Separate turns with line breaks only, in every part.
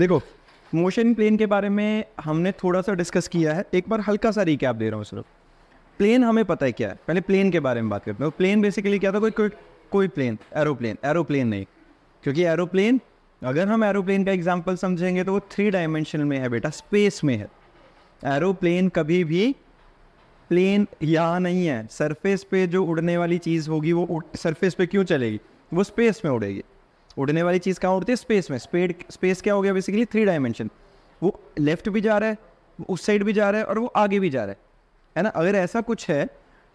देखो motion plane के बारे में हमने थोड़ा सा डिस्कस किया है एक बार हल्का सा रिकैप दे रहा हूँ सिर्फ प्लेन हमें पता है क्या है पहले प्लेन के बारे में बात करते हैं प्लेन बेसिकली क्या था कोई कोई कोई प्लेन एरोप्लेन एरोप्लेन नहीं क्योंकि एरोप्लेन अगर हम एरोप्लेन का एग्जाम्पल समझेंगे तो वो थ्री डायमेंशन में है बेटा स्पेस में है एरोप्लेन कभी भी प्लेन यहाँ नहीं है सरफेस पे जो उड़ने वाली चीज़ होगी वो सरफेस पे क्यों चलेगी वो स्पेस में उड़ेगी उड़ने वाली चीज़ कहाँ उड़ती है स्पेस में स्पेड स्पेस क्या हो गया बेसिकली थ्री डायमेंशन वो लेफ्ट भी जा रहा है उस साइड भी जा रहा है और वो आगे भी जा रहा है है ना अगर ऐसा कुछ है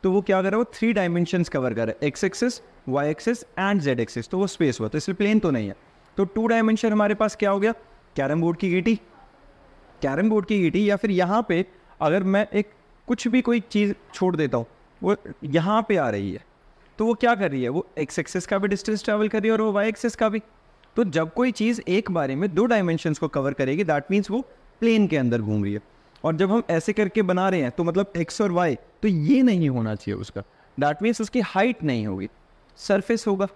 तो वो क्या कर रहा है वो थ्री डायमेंशन कवर कर रहा है X axis Y axis and Z axis तो वो स्पेस हुआ तो इसलिए प्लेन तो नहीं है तो टू डायमेंशन हमारे पास क्या हो गया कैरम बोर्ड की गिटी कैरम बोर्ड की गिटी या फिर यहाँ पे अगर मैं एक कुछ भी कोई चीज़ छोड़ देता हूँ वो यहाँ पे आ रही है तो वो क्या कर रही है वो एक्स एक्सेस का भी डिस्टेंस ट्रेवल कर रही है और वो वाई एक्सेस का भी तो जब कोई चीज़ एक बारे में दो डायमेंशन को कवर करेगी दैट मीन्स वो प्लेन के अंदर घूम रही है और जब हम ऐसे करके बना रहे हैं तो मतलब एक्स और वाई तो ये नहीं होना चाहिए उसका दैट मीन्स उसकी हाइट नहीं होगी सरफेस होगा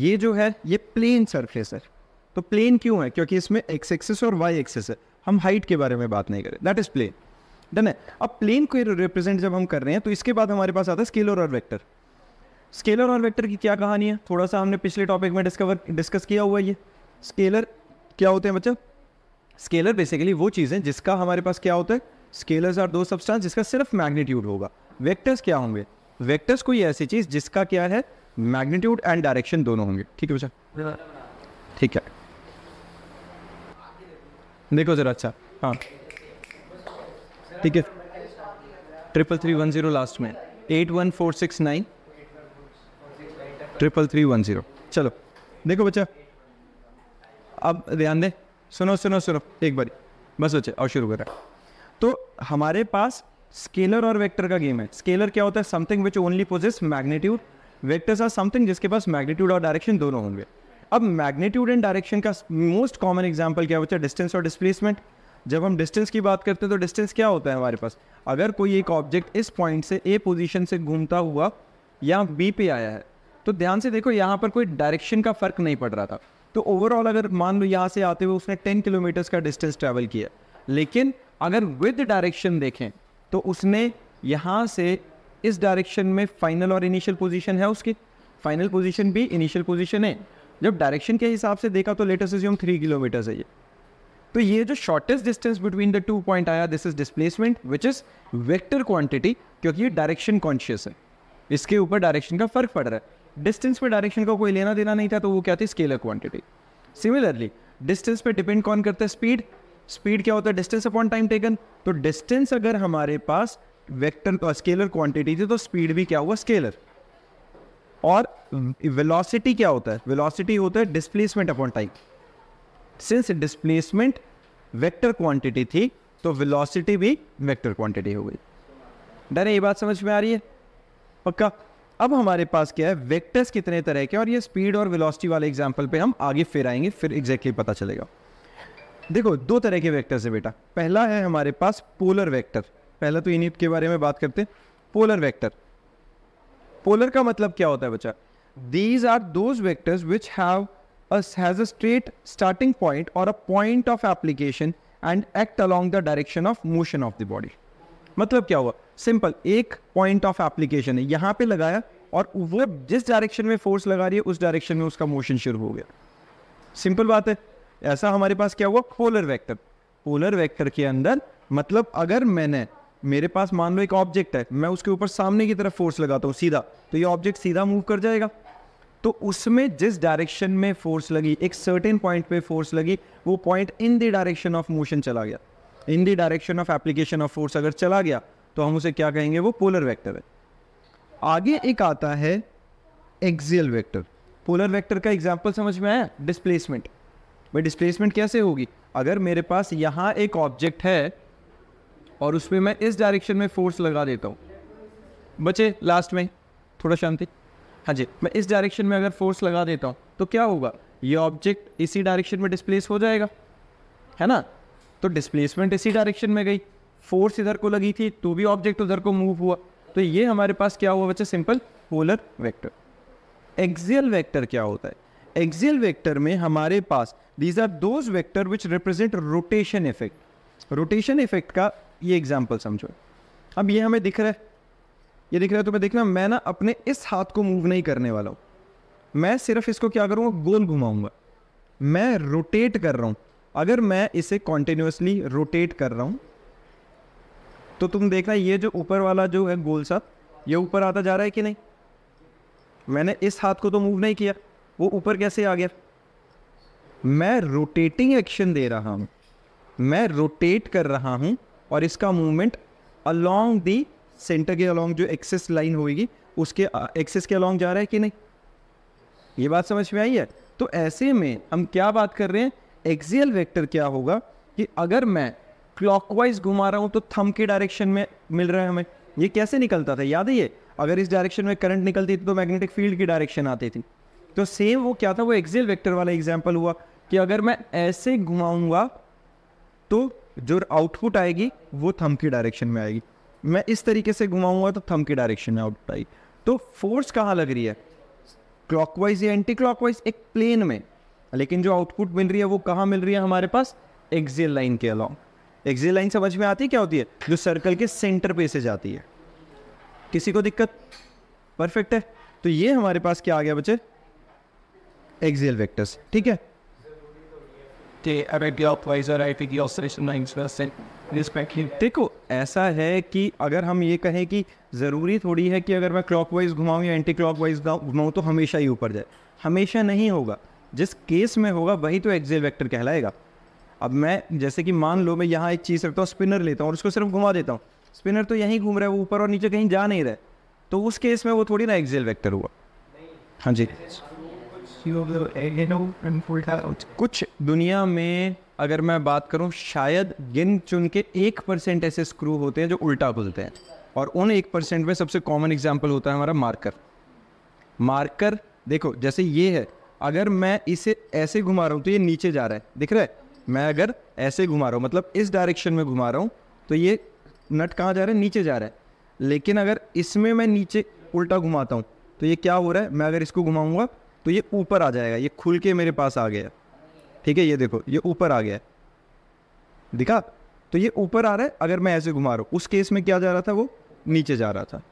ये जो है ये प्लेन सरफेस है तो प्लेन क्यों है क्योंकि इसमें एक्स एक्सेस और वाई एक्सेस है हम हाइट के बारे में बात नहीं करें दैट इज़ प्लेन डन है अब प्लेन को रिप्रेजेंट जब हम कर रहे हैं तो इसके बाद हमारे पास आता है स्केलर और वेक्टर स्केलर और वेक्टर की क्या कहानी है थोड़ा सा हमने पिछले टॉपिक में डिस्कवर डिस्कस किया हुआ ये स्केलर क्या होते हैं बच्चा स्केलर बेसिकली वो चीज़ें जिसका हमारे पास क्या होता है स्केलर्स आर दो सब्सटेंस जिसका सिर्फ मैग्नीट्यूड होगा वेक्टर्स क्या होंगे वेक्टर्स कोई ऐसी चीज़ जिसका क्या है मैग्नीट्यूड एंड डायरेक्शन दोनों होंगे ठीक है बच्चा ठीक है देखो ज़रा अच्छा हाँ ठीक है triple three one zero last में eight one four six nine triple three one zero चलो देखो बच्चा अब ध्यान दें सुनो सुनो सुनो एक बारी बस बच्चे और शुरू करें तो हमारे पास स्केलर और वेक्टर का गेम है स्केलर क्या होता है something which only possesses magnitude vectors are something जिसके पास मैग्नीट्यूड और डायरेक्शन दोनों होंगे अब मैग्नीट्यूड एंड डायरेक्शन का मोस्ट कॉमन एग्जाम्पल क्या होता है डिस्टेंस और डिस्प्लेसमेंट जब हम डिस्टेंस की बात करते हैं तो डिस्टेंस क्या होता है हमारे पास अगर कोई एक ऑब्जेक्ट इस पॉइंट से ए पोजीशन से घूमता हुआ या बी पे आया है तो ध्यान से देखो यहाँ पर कोई डायरेक्शन का फ़र्क नहीं पड़ रहा था तो ओवरऑल अगर मान लो यहाँ से आते हुए उसने टेन किलोमीटर्स का डिस्टेंस ट्रैवल किया लेकिन अगर विद डायरेक्शन देखें तो उसने यहाँ से इस डायरेक्शन में फाइनल और इनिशियल पोजीशन है उसकी फाइनल पोजीशन भी इनिशियल पोजीशन है जब डायरेक्शन के हिसाब से देखा तो लेटेस्ट इज्यूम थ्री किलोमीटर्स है ये तो ये जो shortest distance between the two point आया this is displacement which is vector quantity क्योंकि ये डायरेक्शन कॉन्शियस है इसके ऊपर डायरेक्शन का फर्क पड़ रहा है डिस्टेंस पे डायरेक्शन का को कोई लेना देना नहीं था तो वो क्या थी स्केलर क्वांटिटी सिमिलरली डिस्टेंस पे डिपेंड कौन करता है स्पीड स्पीड क्या होता है डिस्टेंस अपॉन टाइम टेकन तो डिस्टेंस अगर हमारे पास वेक्टर स्केलर क्वांटिटी थी तो स्पीड भी क्या हुआ स्केलर और वेलोसिटी क्या होता है वेलोसिटी होता है displacement upon time since displacement vector quantity थी तो वेलोसिटी भी वेक्टर क्वांटिटी हो गई डर ये बात समझ में आ रही है पक्का अब हमारे पास क्या है वेक्टर्स कितने तरह के और ये स्पीड और वेलोसिटी वाले एग्जाम्पल पे हम आगे फिर आएंगे फिर एग्जैक्टली पता चलेगा देखो दो तरह के वेक्टर्स है बेटा पहला है हमारे पास पोलर वेक्टर पहला तो इन्हीं के बारे में बात करते हैं पोलर वेक्टर पोलर का मतलब क्या होता है बच्चा these are those vectors which have has a straight starting point और a point of application and act along the direction of motion of the body मतलब क्या हुआ सिंपल एक पॉइंट ऑफ एप्लीकेशन है यहाँ पे लगाया और वह जिस डायरेक्शन में फोर्स लगा रही है उस डायरेक्शन में उसका मोशन शुरू हो गया सिंपल बात है ऐसा हमारे पास क्या हुआ पोलर वेक्टर पोलर वेक्टर के अंदर मतलब अगर मैंने मेरे पास मान लो एक ऑब्जेक्ट है मैं उसके ऊपर सामने की तरफ फोर्स लगाता हूँ सीधा तो ये ऑब्जेक्ट सीधा मूव कर जाएगा तो उसमें जिस डायरेक्शन में फोर्स लगी एक सर्टेन पॉइंट पे फोर्स लगी वो point in the direction of motion चला गया in the direction of application of force अगर चला गया तो हम उसे क्या कहेंगे वो पोलर वेक्टर है आगे एक आता है एक्सियल वेक्टर पोलर वेक्टर का एग्जाम्पल समझ में आया डिस्प्लेसमेंट भाई डिस्प्लेसमेंट कैसे होगी अगर मेरे पास यहाँ एक ऑब्जेक्ट है और उसमें मैं इस डायरेक्शन में फोर्स लगा देता हूँ बचे लास्ट में थोड़ा शांति हाँ जी मैं इस डायरेक्शन में अगर फोर्स लगा देता हूँ तो क्या होगा ये ऑब्जेक्ट इसी डायरेक्शन में डिस्प्लेस हो जाएगा है ना तो डिस्प्लेसमेंट इसी डायरेक्शन में गई फोर्स इधर को लगी थी तो भी ऑब्जेक्ट उधर को मूव हुआ तो ये हमारे पास क्या हुआ बच्चे simple polar vector axial vector क्या होता है एक्सियल वेक्टर में हमारे पास these are those vector which represent rotation effect rotation effect का ये एग्जाम्पल समझो अब ये हमें दिख रहा है ये दिख रहा है तो मैं देख रहा मैं ना अपने इस हाथ को मूव नहीं करने वाला हूँ मैं सिर्फ इसको क्या करूँगा गोल घुमाऊंगा मैं रोटेट कर रहा हूँ अगर मैं इसे कॉन्टिन्यूसली रोटेट कर रहा हूँ तो तुम देखना ये जो ऊपर वाला जो है गोल सा ये ऊपर आता जा रहा है कि नहीं मैंने इस हाथ को तो मूव नहीं किया वो ऊपर कैसे आ गया मैं रोटेटिंग एक्शन दे रहा हूँ मैं रोटेट कर रहा हूँ और इसका मूवमेंट अलोंग दी सेंटर के अलोंग जो एक्सेस लाइन होगी उसके एक्सेस के अलोंग जा रहा है कि नहीं ये बात समझ में आई है तो ऐसे में हम क्या बात कर रहे हैं एक्सियल वेक्टर क्या होगा कि अगर मैं क्लॉकवाइज घुमा रहा हूँ तो थम के डायरेक्शन में मिल रहा है हमें ये कैसे निकलता था याद है ये अगर इस डायरेक्शन में करंट निकलती थी तो मैग्नेटिक फील्ड की डायरेक्शन आती थी तो सेम वो क्या था वो एक्सियल वेक्टर वाला एग्जाम्पल हुआ कि अगर मैं ऐसे घुमाऊंगा तो जो आउटपुट आएगी वो थम की डायरेक्शन में आएगी मैं इस तरीके से घुमाऊंगा तो थम की डायरेक्शन में आउटपुट आएगी तो फोर्स कहाँ लग रही है क्लॉकवाइज या एंटी क्लॉकवाइज एक प्लेन में लेकिन जो आउटपुट मिल रही है वो कहाँ मिल रही है हमारे पास एक्जियल लाइन के अलॉन्ग एक्जियल लाइन समझ में आती है क्या होती है जो सर्कल के सेंटर पे से जाती है किसी को दिक्कत परफेक्ट है तो ये हमारे पास क्या आ गया बच्चे एक्सियल वेक्टर्स ठीक है देखो ऐसा है कि अगर हम ये कहें कि ज़रूरी थोड़ी है कि अगर मैं क्लॉकवाइज घुमाऊँ या एंटी क्लॉकवाइज घुमाऊँ तो हमेशा ही ऊपर जाए हमेशा नहीं होगा जिस केस में होगा वही तो एक्जेल वेक्टर कहलाएगा अब मैं जैसे कि मान लो मैं यहाँ एक चीज़ रखता हूँ स्पिनर लेता हूँ और उसको सिर्फ घुमा देता हूँ स्पिनर तो यहीं घूम रहा है वो ऊपर और नीचे कहीं जा नहीं रहा है तो उस केस में वो थोड़ी ना एक्सेल वेक्टर हुआ हाँ जी कुछ दुनिया में अगर मैं बात करूं शायद गिन चुन के एक परसेंट ऐसे स्क्रू होते हैं जो उल्टा खुलते हैं और उन एक परसेंट में सबसे कॉमन एग्जाम्पल होता है हमारा मार्कर मार्कर देखो जैसे ये है अगर मैं इसे ऐसे घुमा रहा हूँ तो ये नीचे जा रहा है दिख रहा है मैं अगर ऐसे घुमा रहा हूँ मतलब इस डायरेक्शन में घुमा रहा हूँ तो ये नट कहाँ जा रहा है नीचे जा रहा है लेकिन अगर इसमें मैं नीचे उल्टा घुमाता हूँ तो ये क्या हो रहा है मैं अगर इसको घुमाऊँगा तो ये ऊपर आ जाएगा ये खुल के मेरे पास आ गया ठीक है ये देखो ये ऊपर आ गया दिखा तो ये ऊपर आ रहा है अगर मैं ऐसे घुमा रहा हूँ उस केस में क्या जा रहा था वो नीचे जा रहा था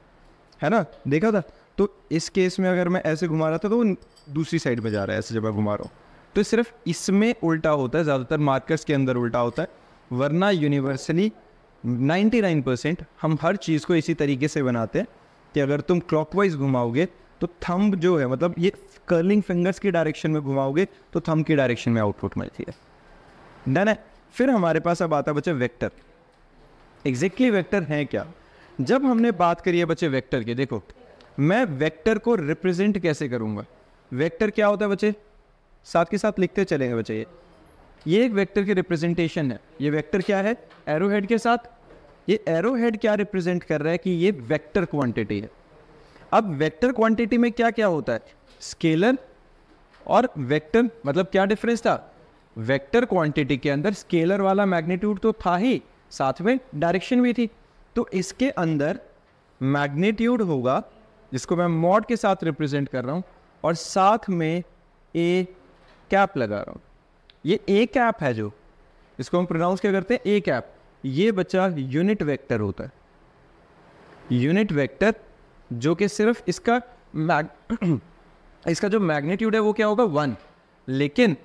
है ना देखा था तो इस केस में अगर मैं ऐसे घुमा रहा था तो वो दूसरी साइड में जा रहा है ऐसे जब मैं घुमा रहा हूँ तो सिर्फ इसमें उल्टा होता है ज़्यादातर मार्कर्स के अंदर उल्टा होता है वरना यूनिवर्सली 99 हम हर चीज़ को इसी तरीके से बनाते हैं कि अगर तुम क्लॉकवाइज घुमाओगे तो थंब जो है मतलब ये कर्लिंग फिंगर्स की डायरेक्शन में घुमाओगे तो थंब की डायरेक्शन में आउटपुट मिलती है डन है फिर हमारे पास अब आता है बच्चे वेक्टर एग्जैक्टली exactly वेक्टर हैं क्या जब हमने बात करी है बच्चे वेक्टर की देखो मैं वेक्टर को रिप्रेजेंट कैसे करूँगा वेक्टर क्या होता है बच्चे साथ के साथ लिखते चलेंगे बच्चे ये ये एक वेक्टर की रिप्रेजेंटेशन है ये वेक्टर क्या है एरो हेड के साथ ये एरो हेड क्या रिप्रेजेंट कर रहा है कि ये वेक्टर क्वांटिटी है अब वेक्टर क्वांटिटी में क्या क्या होता है स्केलर और वेक्टर मतलब क्या डिफरेंस था वेक्टर क्वांटिटी के अंदर स्केलर वाला मैग्नीट्यूड तो था ही साथ में डायरेक्शन भी थी तो इसके अंदर मैग्नीट्यूड होगा जिसको मैं मॉड के साथ रिप्रेजेंट कर रहा हूँ और साथ में ए कैप लगा रहा हूँ ये ए कैप है जो इसको हम प्रोनाउंस क्या करते हैं ए कैप ये बच्चा यूनिट वेक्टर होता है यूनिट वेक्टर जो कि सिर्फ इसका मैग इसका जो मैग्नीट्यूड है वो क्या होगा वन लेकिन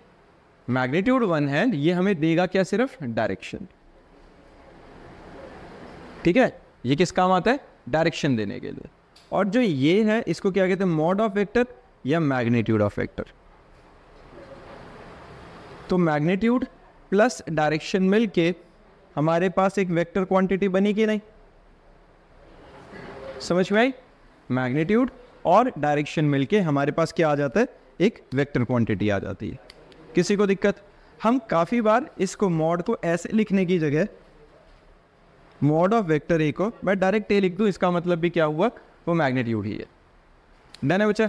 मैग्नीट्यूड वन है ये हमें देगा क्या सिर्फ डायरेक्शन ठीक है ये किस काम आता है डायरेक्शन देने के लिए और जो ये है इसको क्या कहते हैं मॉड ऑफ वेक्टर या मैग्नीट्यूड ऑफ वेक्टर तो मैग्नीट्यूड प्लस डायरेक्शन मिलके हमारे पास एक वेक्टर क्वांटिटी बनी कि नहीं समझ में आई मैग्नीट्यूड और डायरेक्शन मिलके हमारे पास क्या आ जाता है एक वेक्टर क्वांटिटी आ जाती है किसी को दिक्कत हम काफ़ी बार इसको मॉड को ऐसे लिखने की जगह मॉड ऑफ वेक्टर ए को मैं डायरेक्ट ए लिख दूं इसका मतलब भी क्या हुआ वो मैग्नीट्यूड ही है डन है बच्चा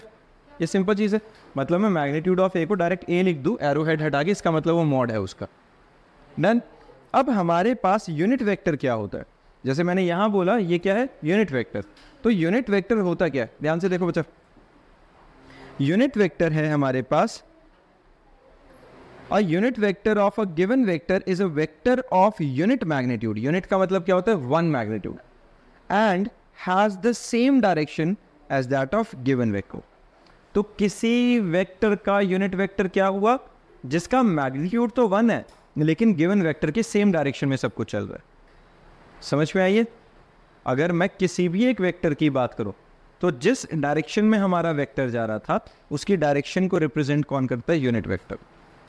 ये सिंपल चीज़ है मतलब मैं मैग्नीट्यूड ऑफ ए को डायरेक्ट ए लिख दूँ एरो हेड हटा के इसका मतलब वो मॉड है उसका डन अब हमारे पास यूनिट वेक्टर क्या होता है जैसे मैंने यहाँ बोला ये क्या है यूनिट वेक्टर तो यूनिट वेक्टर होता क्या है ध्यान से देखो बच्चा यूनिट वेक्टर है हमारे पास a unit vector of a given vector is a vector of unit magnitude unit का मतलब क्या होता है one magnitude and has the same direction as that of given vector तो किसी वेक्टर का यूनिट वेक्टर क्या हुआ जिसका मैग्नीट्यूड तो वन है लेकिन गिवन वेक्टर के सेम डायरेक्शन में सब कुछ चल रहा है समझ में आइए अगर मैं किसी भी एक वेक्टर की बात करूँ तो जिस डायरेक्शन में हमारा वेक्टर जा रहा था उसकी डायरेक्शन को रिप्रेजेंट कौन करता है यूनिट वेक्टर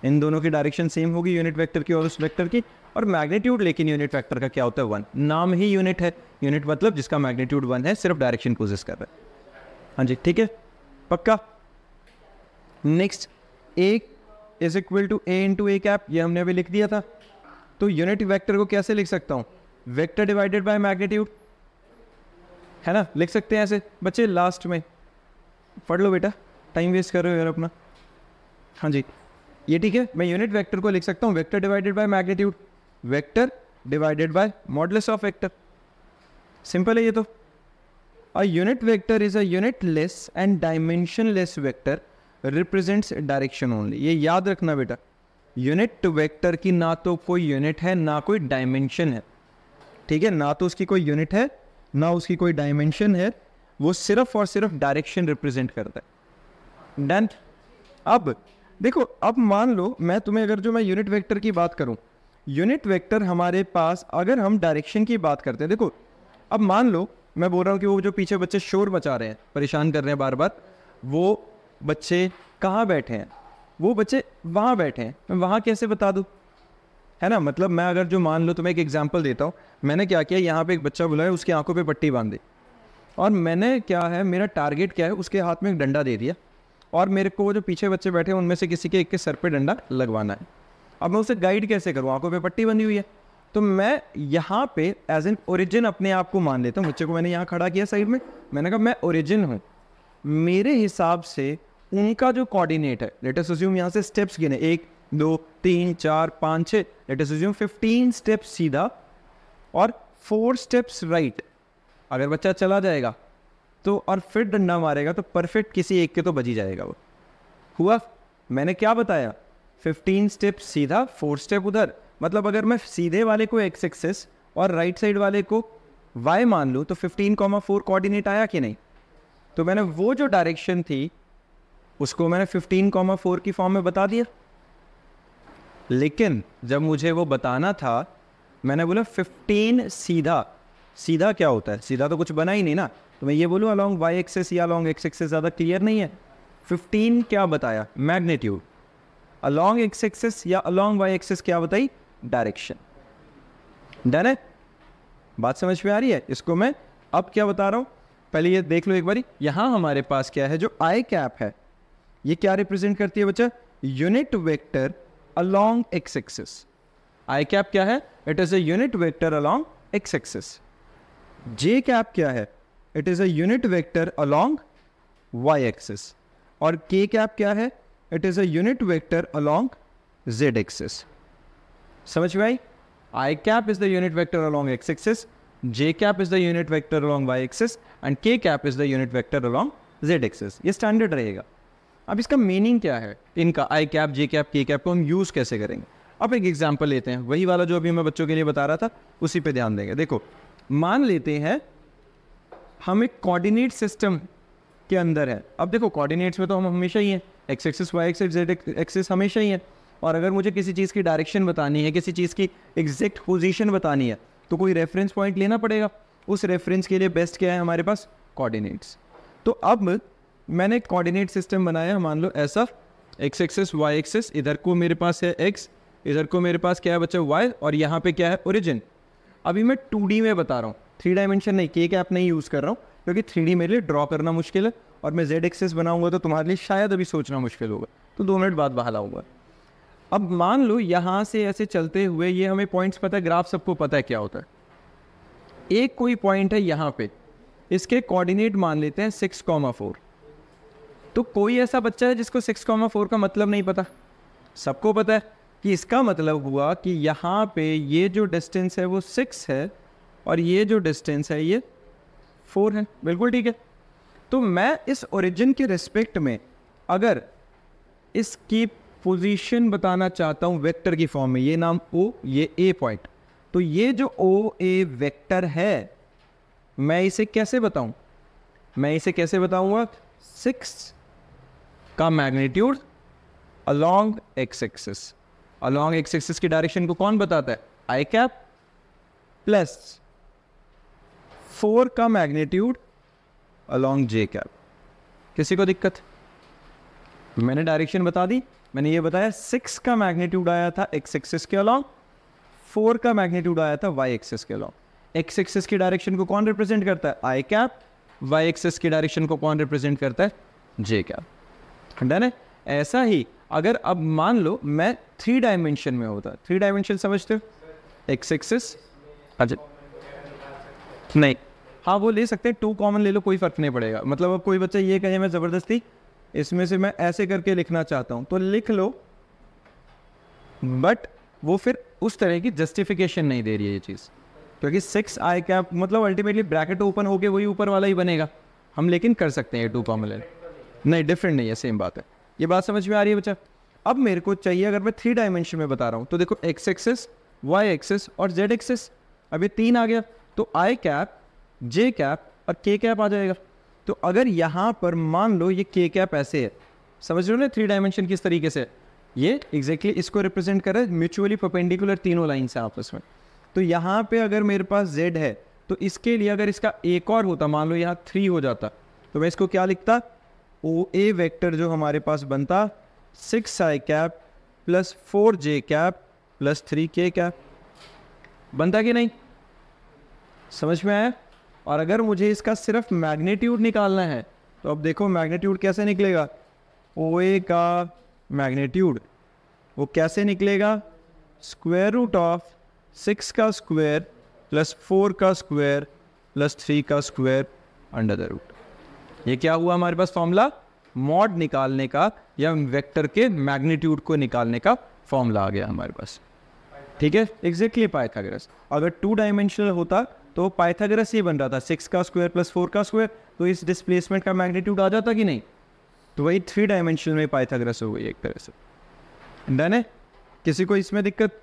इन दोनों की डायरेक्शन सेम होगी यूनिट वेक्टर की और उस वेक्टर की और मैग्नीट्यूड लेकिन यूनिट वेक्टर का क्या होता है वन नाम ही यूनिट है यूनिट मतलब जिसका मैग्नीट्यूड वन है सिर्फ डायरेक्शन कोशिश कर रहा है हाँ जी ठीक है पक्का next A is equal to A into A cap ये हमने अभी लिख दिया था तो यूनिट वेक्टर को कैसे लिख सकता हूँ वेक्टर डिवाइडेड बाय मैग्नीट्यूड है ना लिख सकते हैं ऐसे बच्चे लास्ट में पढ़ लो बेटा टाइम वेस्ट कर रहे हो यार अपना हाँ जी ये ठीक है मैं यूनिट वेक्टर को लिख सकता हूँ vector divided by magnitude vector divided by modulus of vector simple है ये तो a unit vector is a unitless and dimensionless vector represents direction only ये याद रखना बेटा यूनिट वेक्टर की ना तो कोई यूनिट है ना कोई डायमेंशन है ठीक है ना तो उसकी कोई यूनिट है ना उसकी कोई डायमेंशन है वो सिर्फ और सिर्फ डायरेक्शन रिप्रेजेंट करता है डन अब देखो अब मान लो मैं तुम्हें अगर जो मैं यूनिट वेक्टर की बात करूं यूनिट वेक्टर हमारे पास अगर हम डायरेक्शन की बात करते हैं देखो अब मान लो मैं बोल रहा हूँ कि वो जो पीछे बच्चे शोर मचा रहे हैं परेशान कर रहे हैं बार बार वो बच्चे कहाँ बैठे हैं वो बच्चे वहाँ बैठे हैं मैं वहाँ कैसे बता दूँ है ना मतलब मैं अगर जो मान लो तुम्हें एक एग्जाम्पल देता हूँ मैंने क्या किया यहाँ पे एक बच्चा बुलाया उसकी आंखों पे पट्टी बांध दी और मैंने क्या है मेरा टारगेट क्या है उसके हाथ में एक डंडा दे दिया और मेरे को जो पीछे बच्चे बैठे हैं उनमें से किसी के एक के सर पे डंडा लगवाना है अब मैं उसे गाइड कैसे करूँ आंखों पे पट्टी बनी हुई है तो मैं यहाँ पे एज एन ओरिजिन अपने आप को मान लेता हूँ बच्चे को मैंने यहाँ खड़ा किया साइड में मैंने कहा मैं ओरिजिन हूँ मेरे हिसाब से उनका जो कोऑर्डिनेट है अस अज्यूम यहाँ से स्टेप्स गिने एक दो तीन चार पाँच छः अस अज्यूम फिफ्टीन स्टेप्स सीधा और फोर स्टेप्स राइट अगर बच्चा चला जाएगा तो और फिर डंडा मारेगा तो परफेक्ट किसी एक के तो बजी जाएगा वो हुआ मैंने क्या बताया फिफ्टीन स्टेप सीधा फोर स्टेप उधर मतलब अगर मैं सीधे वाले को एक्स एक्सेस और राइट साइड वाले को वाई मान लूँ तो फिफ्टीन कॉमा फोर कोऑर्डिनेट आया कि नहीं तो मैंने वो जो डायरेक्शन थी उसको मैंने फिफ्टीन कॉमा फोर की फॉर्म में बता दिया लेकिन जब मुझे वो बताना था मैंने बोला फिफ्टीन सीधा सीधा क्या होता है सीधा तो कुछ बना ही नहीं ना तो मैं ये बोलूँ अलॉन्ग वाई एक्सेस या अलॉन्ग एक्स एक्सेस ज़्यादा क्लियर नहीं है फिफ्टीन क्या बताया मैग्नीट्यूड अलॉन्ग एक्स एक्सेस या अलॉन्ग वाई एक्सेस क्या बताई डायरेक्शन डन है बात समझ में आ रही है इसको मैं अब क्या बता रहा हूँ पहले ये देख लो एक बारी यहाँ हमारे पास क्या है जो आई कैप है ये क्या रिप्रेजेंट करती है बच्चा unit vector along x axes I cap क्या है it is a unit vector along x axes J cap क्या है it is a vector along Y axis और के कैप क्या है it is a vector along Z axis समझ में आई I cap is the unit vector along x axis J cap is the unit vector along Y axis and K cap is the unit vector along Z axis ये standard रहेगा अब इसका meaning क्या है इनका i cap j cap k cap को हम use कैसे करेंगे अब एक एग्जाम्पल लेते हैं वही वाला जो अभी मैं बच्चों के लिए बता रहा था उसी पे ध्यान देंगे देखो मान लेते हैं हम एक कोऑर्डिनेट सिस्टम के अंदर है अब देखो कोऑर्डिनेट्स में तो हम हमेशा ही हैं x axis Y axis z axis हमेशा ही है और अगर मुझे किसी चीज़ की डायरेक्शन बतानी है किसी चीज़ की एग्जैक्ट पोजीशन बतानी है तो कोई रेफरेंस पॉइंट लेना पड़ेगा उस रेफरेंस के लिए बेस्ट क्या है हमारे पास कोऑर्डिनेट्स तो अब मैंने कोऑर्डिनेट सिस्टम बनाया मान लो ऐसा एक्स एक्सेस वाई एक्सेस इधर को मेरे पास है एक्स इधर को मेरे पास क्या है बच्चा वाई और यहाँ पे क्या है ओरिजिन अभी मैं टू में बता रहा हूँ थ्री डायमेंशन नहीं के कैप नहीं यूज़ कर रहा हूँ क्योंकि थ्री मेरे लिए ड्रॉ करना मुश्किल है और मैं जेड एक्सेस बनाऊँगा तो तुम्हारे लिए शायद अभी सोचना मुश्किल होगा तो दो मिनट बाद बहाल आऊँगा अब मान लो यहाँ से ऐसे चलते हुए ये हमें पॉइंट्स पता है ग्राफ सबको पता है क्या होता है एक कोई पॉइंट है यहाँ पे इसके कोऑर्डिनेट मान लेते हैं सिक्स कॉमा फोर तो कोई ऐसा बच्चा है जिसको सिक्स कॉमा फोर का मतलब नहीं पता सबको पता है कि इसका मतलब हुआ कि यहाँ पे ये जो डिस्टेंस है वो सिक्स है और ये जो डिस्टेंस है ये फोर है बिल्कुल ठीक है तो मैं इस ओरिजिन के रिस्पेक्ट में अगर इसकी पोजीशन बताना चाहता हूँ वेक्टर की फॉर्म में ये नाम ओ ये ए पॉइंट तो ये जो ओ ए वेक्टर है मैं इसे कैसे बताऊँ मैं इसे कैसे बताऊँगा सिक्स का magnitude along x axis along x axis की डायरेक्शन को कौन बताता है आई कैप प्लस फोर का मैग्नीट्यूड अलॉन्ग जे कैप किसी को दिक्कत मैंने डायरेक्शन बता दी मैंने ये बताया सिक्स का मैग्नीट्यूड आया था एक्स एक्सिस के अलोंग फोर का मैग्नीट्यूड आया था वाई एक्सिस के अलोंग एक्स एक्सिस की डायरेक्शन को कौन रिप्रेजेंट करता है आई कैप वाई एक्सिस की डायरेक्शन को कौन रिप्रेजेंट करता है जे कैप डन है ऐसा ही अगर अब मान लो मैं थ्री डायमेंशन में होता थ्री डायमेंशन समझते हो एक्स एक्सिस अच्छा नहीं हाँ वो ले सकते हैं टू कॉमन ले लो कोई फ़र्क नहीं पड़ेगा मतलब अब कोई बच्चा ये कहे मैं ज़बरदस्ती इसमें से मैं ऐसे करके लिखना चाहता हूँ तो लिख लो बट वो फिर उस तरह की जस्टिफिकेशन नहीं दे रही है ये चीज़ क्योंकि सिक्स आई कैप मतलब अल्टीमेटली ब्रैकेट ओपन हो होके वही ऊपर वाला ही बनेगा हम लेकिन कर सकते हैं ये टू कॉमन लेन नहीं डिफरेंट नहीं है सेम बात है ये बात समझ में आ रही है बच्चा अब मेरे को चाहिए अगर मैं थ्री डायमेंशन में बता रहा हूँ तो देखो एक्स एक्सेस वाई एक्सेस और जेड एक्सेस अभी तीन आ गया तो आई कैप जे कैप और के कैप आ जाएगा तो अगर यहाँ पर मान लो ये के कैप ऐसे है समझ रहे हो ना थ्री डायमेंशन किस तरीके से ये एग्जैक्टली exactly इसको रिप्रेजेंट कर रहा है म्यूचुअली परपेंडिकुलर तीनों लाइन से आपस में तो यहाँ पे अगर मेरे पास जेड है तो इसके लिए अगर इसका एक और होता मान लो यहाँ थ्री हो जाता तो मैं इसको क्या लिखता ओ ए वैक्टर जो हमारे पास बनता six i cap plus four j cap plus three k cap बनता कि नहीं समझ में आया और अगर मुझे इसका सिर्फ मैग्नीट्यूड निकालना है तो अब देखो मैग्नीट्यूड कैसे निकलेगा ओ ए का मैग्नीट्यूड वो कैसे निकलेगा स्क्वायर रूट ऑफ सिक्स का स्क्वायर प्लस फोर का स्क्वायर प्लस थ्री का स्क्वायर अंडर द रूट ये क्या हुआ हमारे पास फॉर्मूला मॉड निकालने का या वेक्टर के मैग्नीट्यूड को निकालने का फॉर्मूला आ गया हमारे पास ठीक है एग्जैक्टली पाइथागोरस अगर टू डायमेंशनल होता तो पाइथागोरस ये बन रहा था सिक्स का स्क्वायर प्लस फोर का स्क्वायर तो इस डिस्प्लेसमेंट का मैग्नीट्यूड आ जाता कि नहीं तो वही थ्री डायमेंशन में पाइथागोरस हो गई एक तरह से डन है किसी को इसमें दिक्कत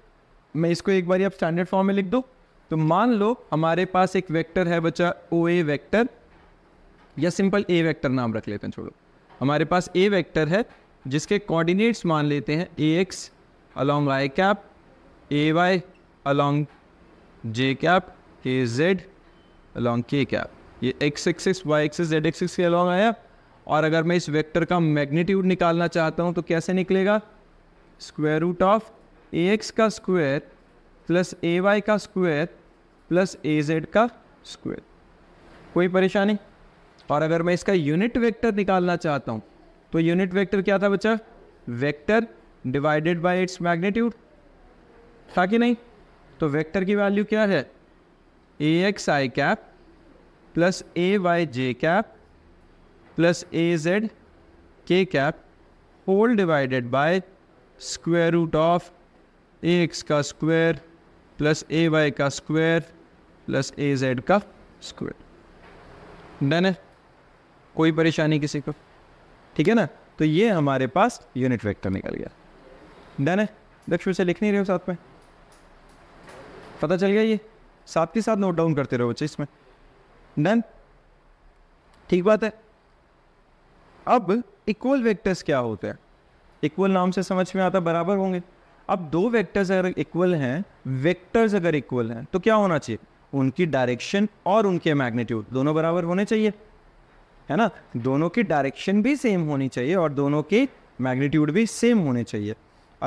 मैं इसको एक बार आप स्टैंडर्ड फॉर्म में लिख दो तो मान लो हमारे पास एक वेक्टर है बच्चा ओ ए वैक्टर या सिंपल ए वेक्टर नाम रख लेते हैं छोड़ो हमारे पास ए वेक्टर है जिसके कोऑर्डिनेट्स मान लेते हैं A x along i cap A y along j cap A z along k cap ये x axis Y axis z axis के अलॉन्ग आया और अगर मैं इस वेक्टर का मैग्नीट्यूड निकालना चाहता हूँ तो कैसे निकलेगा square root of A x का स्क्वायर प्लस ए वाई का स्क्वायर प्लस ए जेड का स्क्वायर कोई परेशानी और अगर मैं इसका यूनिट वेक्टर निकालना चाहता हूँ तो यूनिट वेक्टर क्या था बच्चा vector divided by its magnitude था कि नहीं तो वेक्टर की वैल्यू क्या है A x i cap plus A y j cap plus A z k cap whole divided by square root of A x का स्क्वायर प्लस ए वाई का square plus A z का square done है कोई परेशानी किसी को ठीक है ना तो ये हमारे पास यूनिट वेक्टर निकल गया डन है दक्ष से लिख नहीं रहे हो साथ में पता चल गया ये साथ के साथ नोट डाउन करते रहो बच्चे इसमें डन ठीक बात है अब इक्वल वेक्टर्स क्या होते हैं इक्वल नाम से समझ में आता बराबर होंगे अब दो वेक्टर्स अगर इक्वल हैं वेक्टर्स अगर इक्वल हैं तो क्या होना चाहिए उनकी डायरेक्शन और उनके मैग्नीट्यूड दोनों बराबर होने चाहिए है ना दोनों की डायरेक्शन भी सेम होनी चाहिए और दोनों के मैग्नीट्यूड भी सेम होने चाहिए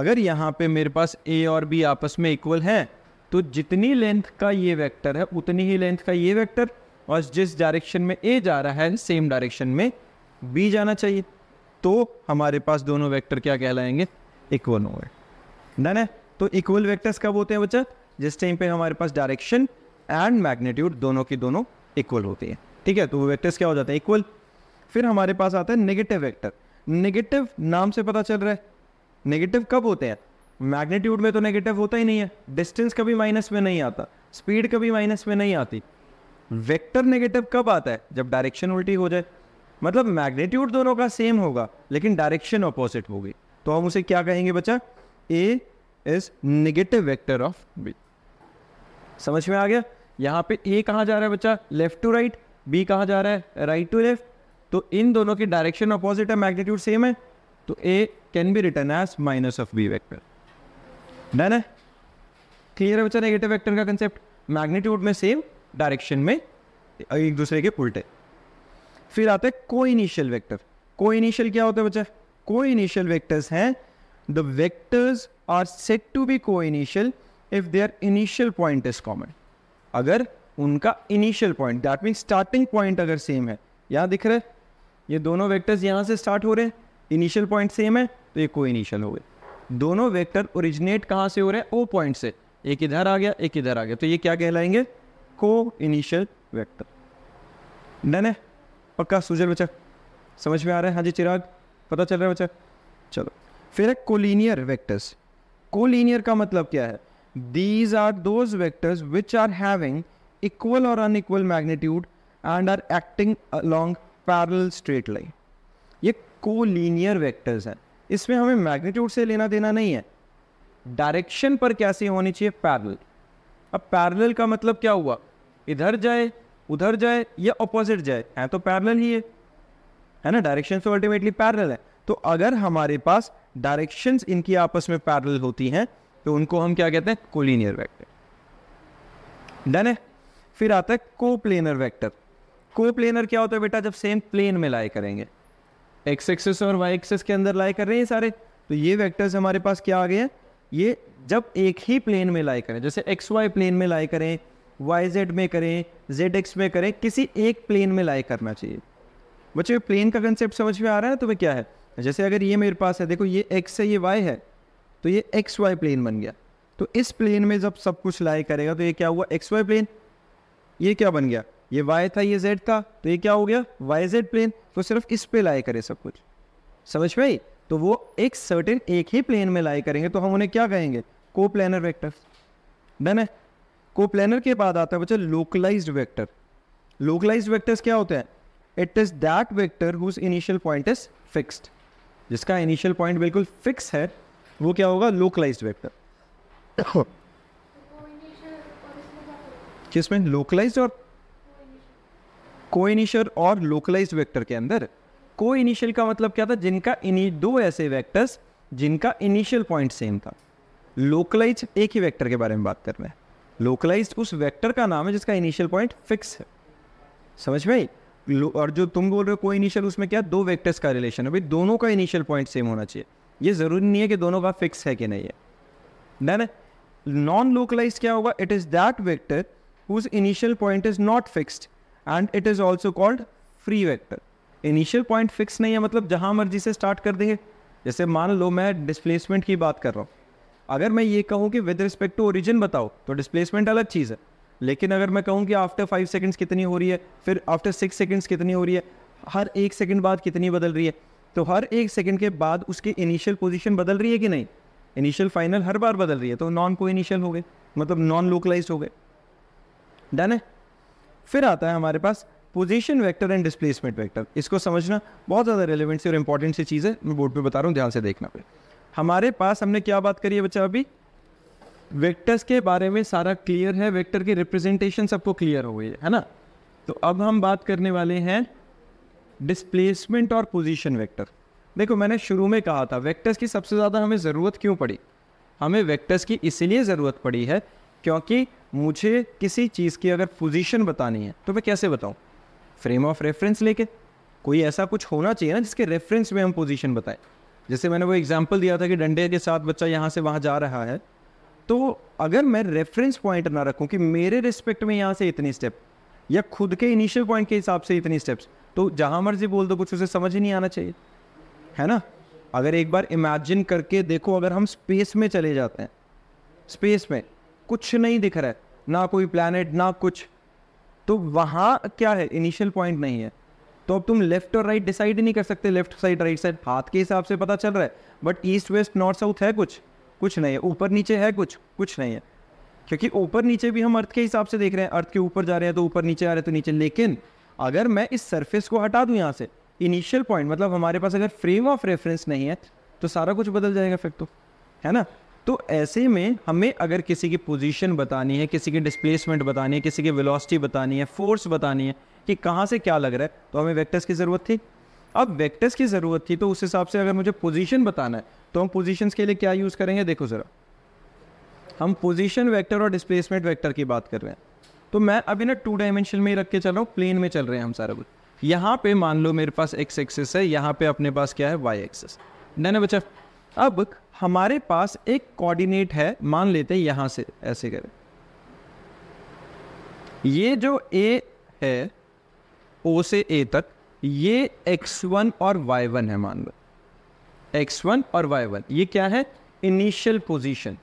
अगर यहाँ पे मेरे पास ए और बी आपस में इक्वल हैं तो जितनी लेंथ का ये वेक्टर है उतनी ही लेंथ का ये वेक्टर और जिस डायरेक्शन में ए जा रहा है सेम डायरेक्शन में बी जाना चाहिए तो हमारे पास दोनों वेक्टर क्या कहलाएंगे इक्वल होंगे डन है तो इक्वल वेक्टर्स कब होते हैं बच्चा जिस टाइम पे हमारे पास डायरेक्शन एंड मैग्नीट्यूड दोनों की दोनों इक्वल होती है ठीक है तो वो वेक्टर्स क्या हो जाते हैं इक्वल फिर हमारे पास आता है नेगेटिव वेक्टर नेगेटिव नाम से पता चल रहा है नेगेटिव कब होते हैं मैग्नीट्यूड में तो नेगेटिव होता ही नहीं है डिस्टेंस कभी माइनस में नहीं आता स्पीड कभी माइनस में नहीं आती वेक्टर नेगेटिव कब आता है जब डायरेक्शन उल्टी हो जाए मतलब मैग्नीट्यूड दोनों का सेम होगा लेकिन डायरेक्शन अपोजिट होगी तो हम उसे क्या कहेंगे बच्चा A is negative vector of B समझ में आ गया यहाँ पे ए कहाँ जा रहा है बच्चा लेफ्ट टू राइट बी कहाँ जा रहा है राइट टू लेफ्ट तो इन दोनों की डायरेक्शन अपोजिट है मैग्नीट्यूड सेम है तो A can be written as minus of B vector done है क्लियर है बच्चा नेगेटिव वेक्टर का कंसेप्ट मैग्नीट्यूड में सेम डायरेक्शन में एक दूसरे के उल्टे फिर आते हैं को इनिशियल वैक्टर को इनिशियल क्या होता है बच्चा को इनिशियल वैक्टर्स हैं the vectors are said to be coinitial if their initial point is common अगर उनका initial point that mean starting point अगर सेम है यहाँ दिख रहा है ये दोनों वैक्टर्स यहाँ से स्टार्ट हो रहे हैं इनिशियल पॉइंट सेम है तो ये को इनिशियल हो गए दोनों वेक्टर ओरिजिनेट कहाँ से हो रहे हैं ओ पॉइंट से एक इधर आ गया एक इधर आ गया तो ये क्या कहलाएंगे को इनिशियल वैक्टर डन है पक्का सुजल बच्चा समझ में आ रहा है हाँ जी चिराग पता चल रहा है बच्चा चलो फिर है कोलिनियर वेक्टर्स कोलिनियर का मतलब क्या है these are those vectors which are having equal और unequal magnitude and are acting along parallel straight line ये कोलिनियर वेक्टर्स हैं इसमें हमें मैग्नीट्यूड से लेना देना नहीं है डायरेक्शन पर कैसे होनी चाहिए पैरल अब पैरल का मतलब क्या हुआ इधर जाए उधर जाए या अपोजिट जाए है तो पैरल ही है है ना डायरेक्शन तो अल्टीमेटली पैरल है तो अगर हमारे पास डायरेक्शन इनकी आपस में पैरल होती हैं तो उनको हम क्या कहते हैं कोलिनियर वैक्टर डन है फिर आता है को प्लेनर वैक्टर को प्लेनर क्या होता है बेटा जब सेम प्लेन में लाए करेंगे एक्स एक्सेस और वाई एक्सेस के अंदर लाई कर रहे हैं सारे तो ये वेक्टर्स हमारे पास क्या आ गए हैं ये जब एक ही प्लेन में लाई करें जैसे एक्स वाई प्लेन में लाई करें वाई जेड में करें जेड एक्स में करें किसी एक प्लेन में लाई करना चाहिए बच्चे प्लेन का कंसेप्ट समझ में आ रहा है तो वह क्या है जैसे अगर ये मेरे पास है देखो ये एक्स है ये वाई है तो ये एक्स वाई प्लेन बन गया तो इस प्लेन में जब सब कुछ लाई करेगा तो ये क्या हुआ एक्स वाई प्लेन ये क्या बन गया ये y था ये z था तो ये क्या हो गया वाई जेड प्लेन तो सिर्फ इस पे लाए करें सब कुछ समझ में आई तो वो एक सर्टेन एक ही प्लेन में लाए करेंगे तो हम उन्हें क्या कहेंगे को प्लानर वैक्टर डन है को प्लानर के बाद आता है बच्चा लोकलाइज वैक्टर लोकलाइज वैक्टर्स क्या होते हैं it is that vector whose initial point is fixed जिसका इनिशियल पॉइंट बिल्कुल फिक्स है वो क्या होगा लोकलाइज वैक्टर किसमें लोकलाइज और इनिशियल और लोकलाइज वेक्टर के अंदर को इनिशियल का मतलब क्या था जिनका दो ऐसे वेक्टर्स जिनका इनिशियल पॉइंट सेम था लोकलाइज एक ही वेक्टर के बारे में बात कर रहे हैं लोकलाइज उस वेक्टर का नाम है जिसका इनिशियल पॉइंट फिक्स है समझ में और जो तुम बोल रहे हो को इनिशियल उसमें क्या दो वेक्टर्स का रिलेशन है भाई दोनों का इनिशियल पॉइंट सेम होना चाहिए ये ज़रूरी नहीं है कि दोनों का फिक्स है कि नहीं है देन नॉन लोकलाइज क्या होगा it is that vector whose initial point is not fixed and it is also called free vector initial point fix नहीं है मतलब जहाँ मर्जी से स्टार्ट कर देंगे जैसे मान लो मैं डिस्प्लेसमेंट की बात कर रहा हूँ अगर मैं ये कहूँ कि विद रिस्पेक्ट टू ओरिजिन बताओ तो डिस्प्लेसमेंट अलग चीज़ है लेकिन अगर मैं कहूँ कि आफ्टर फाइव सेकेंड्स कितनी हो रही है फिर आफ्टर सिक्स सेकेंड्स कितनी हो रही है हर एक सेकेंड बाद कितनी बदल रही है तो हर एक सेकेंड के बाद उसकी इनिशियल पोजिशन बदल रही है कि नहीं इनिशियल फाइनल हर बार बदल रही है तो नॉन को इनिशियल हो गए मतलब नॉन लोकलाइज हो गए डन है फिर आता है हमारे पास position vector and displacement vector इसको समझना बहुत ज़्यादा रेलिवेंट सी और इंपॉर्टेंट सी चीज़ है मैं बोर्ड पे बता रहा हूँ ध्यान से देखना फिर हमारे पास हमने क्या बात करी है बच्चा अभी वेक्टर्स के बारे में सारा क्लियर है वेक्टर की रिप्रेजेंटेशन सबको क्लियर हो गई है, है ना तो अब हम बात करने वाले हैं डिस्प्लेसमेंट और पोजीशन वेक्टर देखो मैंने शुरू में कहा था वेक्टर्स की सबसे ज़्यादा हमें ज़रूरत क्यों पड़ी हमें वेक्टर्स की इसलिए ज़रूरत पड़ी है क्योंकि मुझे किसी चीज़ की अगर पोजीशन बतानी है तो मैं कैसे बताऊँ फ्रेम ऑफ रेफरेंस लेके कोई ऐसा कुछ होना चाहिए ना जिसके रेफरेंस में हम पोजीशन बताएं जैसे मैंने वो एग्जांपल दिया था कि डंडे के साथ बच्चा यहाँ से वहाँ जा रहा है तो अगर मैं रेफरेंस पॉइंट ना रखूँ कि मेरे रिस्पेक्ट में यहाँ से इतनी स्टेप या खुद के इनिशियल पॉइंट के हिसाब से इतनी स्टेप्स तो जहाँ मर्जी बोल दो कुछ उसे समझ ही नहीं आना चाहिए है ना अगर एक बार इमेजिन करके देखो अगर हम स्पेस में चले जाते हैं स्पेस में कुछ नहीं दिख रहा है ना कोई प्लानट ना कुछ तो वहाँ क्या है इनिशियल पॉइंट नहीं है तो अब तुम लेफ्ट और राइट डिसाइड ही नहीं कर सकते लेफ्ट साइड राइट साइड हाथ के हिसाब से पता चल रहा है but east west north south है कुछ कुछ नहीं है ऊपर नीचे है कुछ कुछ नहीं है क्योंकि ऊपर नीचे भी हम अर्थ के हिसाब से देख रहे हैं अर्थ के ऊपर जा रहे हैं तो ऊपर नीचे आ रहे हैं तो नीचे लेकिन अगर मैं इस सरफेस को हटा दूँ यहाँ से इनिशियल पॉइंट मतलब हमारे पास अगर फ्रेम ऑफ रेफरेंस नहीं है तो सारा कुछ बदल जाएगा फिर तो है ना तो ऐसे में हमें अगर किसी की पोजीशन बतानी है किसी की डिस्प्लेसमेंट बतानी है किसी की वेलोसिटी बतानी है फोर्स बतानी है कि कहाँ से क्या लग रहा है तो हमें वेक्टर्स की ज़रूरत थी अब वेक्टर्स की ज़रूरत थी तो उस हिसाब से अगर मुझे पोजीशन बताना है तो हम पोजीशंस के लिए क्या यूज़ करेंगे देखो ज़रा हम पोजीशन वेक्टर और डिस्प्लेसमेंट वेक्टर की बात कर रहे हैं तो मैं अभी ना टू डायमेंशन में ही रख के चल रहा हूँ प्लेन में चल रहे हैं हम सारा कुछ यहाँ पे मान लो मेरे पास एक्स एक्सेस है यहाँ पे अपने पास क्या है वाई एक्सेस नहीं ना बच्चा अब हमारे पास एक कोऑर्डिनेट है मान लेते हैं यहां से ऐसे करें ये जो ए है ओ से ए तक ये एक्स वन और वाई वन है मान लो एक्स वन और वाई वन ये क्या है इनिशियल पोजीशन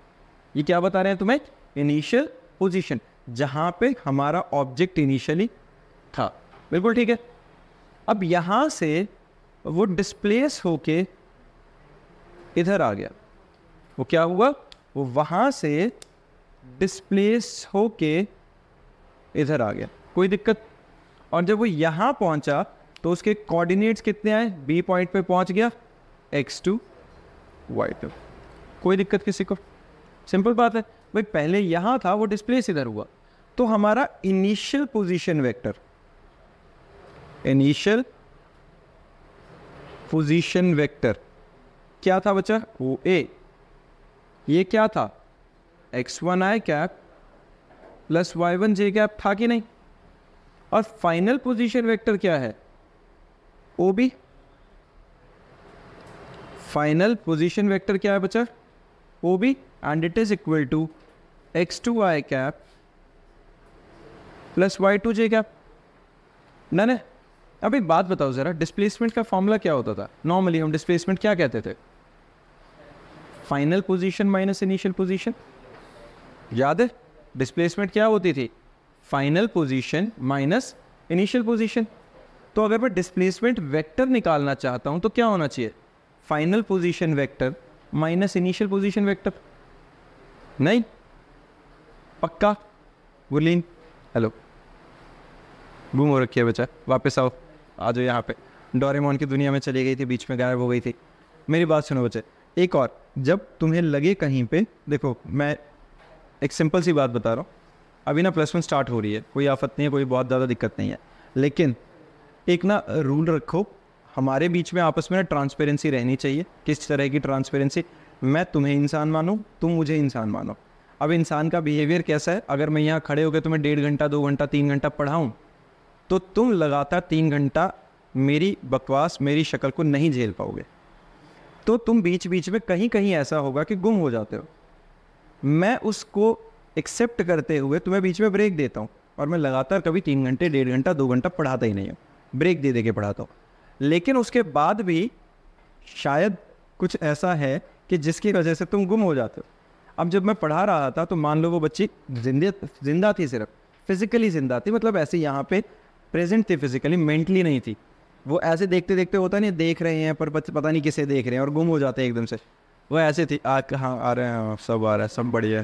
ये क्या बता रहे हैं तुम्हें इनिशियल पोजीशन जहां पे हमारा ऑब्जेक्ट इनिशियली था बिल्कुल ठीक है अब यहां से वो डिस्प्लेस होके इधर आ गया वो क्या हुआ वो वहाँ से डिस्प्लेस हो के इधर आ गया कोई दिक्कत और जब वो यहाँ पहुँचा तो उसके कोऑर्डिनेट्स कितने आए बी पॉइंट पे पहुँच गया एक्स टू वाई टू कोई दिक्कत किसी को सिंपल बात है भाई पहले यहाँ था वो डिस्प्लेस इधर हुआ तो हमारा initial position vector initial position vector क्या था बच्चा ओ ए ये क्या था x one i cap plus y one j cap था कि नहीं और फाइनल पोजीशन वेक्टर क्या है O B final position vector क्या है बच्चा O B and it is equal to x two i cap plus y two j cap ना ना अब एक बात बताओ ज़रा डिस्प्लेसमेंट का फॉर्मूला क्या होता था नॉर्मली हम डिस्प्लेसमेंट क्या कहते थे final position minus initial position याद है डिस्प्लेसमेंट क्या होती थी final position minus initial position तो अगर मैं डिस्प्लेसमेंट वेक्टर निकालना चाहता हूँ तो क्या होना चाहिए final position vector minus initial position vector नहीं पक्का बोलिन हेलो गुम हो रखी है बच्चा वापस आओ आ जाओ यहाँ पे डोरेमोन की दुनिया में चली गई थी बीच में गायब हो गई थी मेरी बात सुनो बच्चे एक और जब तुम्हें लगे कहीं पे देखो मैं एक सिंपल सी बात बता रहा हूँ अभी ना प्लस वन स्टार्ट हो रही है कोई आफत नहीं है कोई बहुत ज़्यादा दिक्कत नहीं है लेकिन एक ना रूल रखो हमारे बीच में आपस में ना ट्रांसपेरेंसी रहनी चाहिए किस तरह की ट्रांसपेरेंसी मैं तुम्हें इंसान मानूँ तुम मुझे इंसान मानो अब इंसान का बिहेवियर कैसा है अगर मैं यहाँ खड़े होकर तुम्हें डेढ़ घंटा दो घंटा तीन घंटा पढ़ाऊँ तो तुम लगातार तीन घंटा मेरी बकवास मेरी शक्ल को नहीं झेल पाओगे तो तुम बीच बीच में कहीं कहीं ऐसा होगा कि गुम हो जाते हो मैं उसको एक्सेप्ट करते हुए तुम्हें बीच में ब्रेक देता हूँ और मैं लगातार कभी तीन घंटे डेढ़ घंटा दो घंटा पढ़ाता ही नहीं हूँ ब्रेक दे दे के पढ़ाता हूँ लेकिन उसके बाद भी शायद कुछ ऐसा है कि जिसकी वजह से तुम गुम हो जाते हो अब जब मैं पढ़ा रहा था तो मान लो वो बच्ची जिंदा जिंदा थी सिर्फ फिज़िकली जिंदा थी मतलब ऐसे यहाँ पे प्रेजेंट थी फिजिकली मेंटली नहीं थी वो ऐसे देखते देखते होता नहीं देख रहे हैं पर पता नहीं किसे देख रहे हैं और गुम हो जाते हैं एकदम से वो ऐसे थी आ कहाँ आ रहे हैं सब आ रहा है सब बढ़िया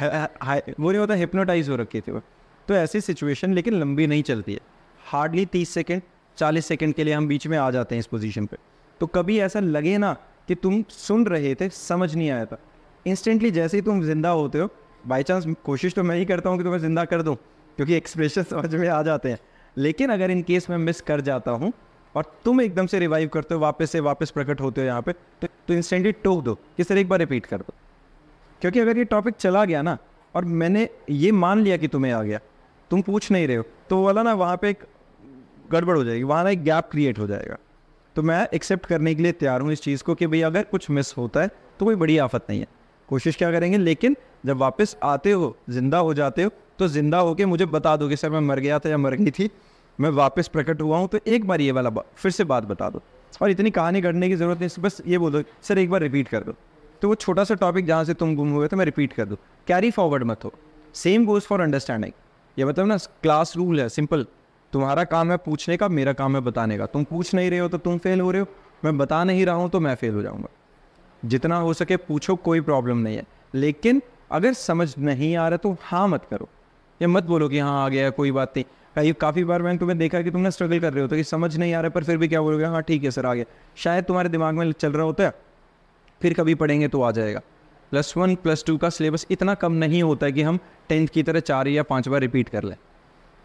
है वो नहीं होता हिप्नोटाइज हो रखी थी वो तो ऐसी सिचुएशन लेकिन लंबी नहीं चलती है हार्डली तीस सेकेंड चालीस सेकेंड के लिए हम बीच में आ जाते हैं इस पोजिशन पर तो कभी ऐसा लगे ना कि तुम सुन रहे थे समझ नहीं आया था इंस्टेंटली जैसे ही तुम जिंदा होते हो बाई चांस कोशिश तो मैं ही करता हूँ कि तुम्हें ज़िंदा कर दूँ क्योंकि एक्सप्रेशन समझ में आ जाते हैं लेकिन अगर इन केस मैं मिस कर जाता हूँ और तुम एकदम से रिवाइव करते हो वापस से वापस प्रकट होते हो यहाँ पे तो, तो इंस्टेंटली टोक दो कि सर एक बार रिपीट कर दो क्योंकि अगर ये टॉपिक चला गया ना और मैंने ये मान लिया कि तुम्हें आ गया तुम पूछ नहीं रहे हो तो वाला ना वहाँ पे एक गड़बड़ हो जाएगी वहाँ ना एक गैप क्रिएट हो जाएगा तो मैं एक्सेप्ट करने के लिए तैयार हूँ इस चीज़ को कि भाई अगर कुछ मिस होता है तो कोई बड़ी आफत नहीं है कोशिश क्या करेंगे लेकिन जब वापस आते हो ज़िंदा हो जाते हो तो ज़िंदा होके मुझे बता दो कि सर मैं मर गया था या मर गई थी मैं वापस प्रकट हुआ हूँ तो एक बार ये वाला बा, फिर से बात बता दो और इतनी कहानी करने की ज़रूरत नहीं बस ये बोलो सर एक बार रिपीट कर दो तो वो छोटा सा टॉपिक जहाँ से तुम गुम हुए तो मैं रिपीट कर दूँ कैरी फॉरवर्ड मत हो सेम गोज़ फॉर अंडरस्टैंडिंग ये मतलब ना क्लास रूल है सिंपल तुम्हारा काम है पूछने का मेरा काम है बताने का तुम पूछ नहीं रहे हो तो तुम फेल हो रहे हो मैं बता नहीं रहा हूँ तो मैं फेल हो जाऊँगा जितना हो सके पूछो कोई प्रॉब्लम नहीं है लेकिन अगर समझ नहीं आ रहा तो हाँ मत करो ये मत बोलो कि हाँ आ गया कोई बात नहीं ये काफ़ी बार मैंने तुम्हें देखा कि तुमने स्ट्रगल कर रहे हो तो कि समझ नहीं आ रहा पर फिर भी क्या बोलोगे हाँ ठीक है सर आगे शायद तुम्हारे दिमाग में चल रहा होता है फिर कभी पढ़ेंगे तो आ जाएगा प्लस वन प्लस टू का सिलेबस इतना कम नहीं होता है कि हम टेंथ की तरह चार या पाँच बार रिपीट कर लें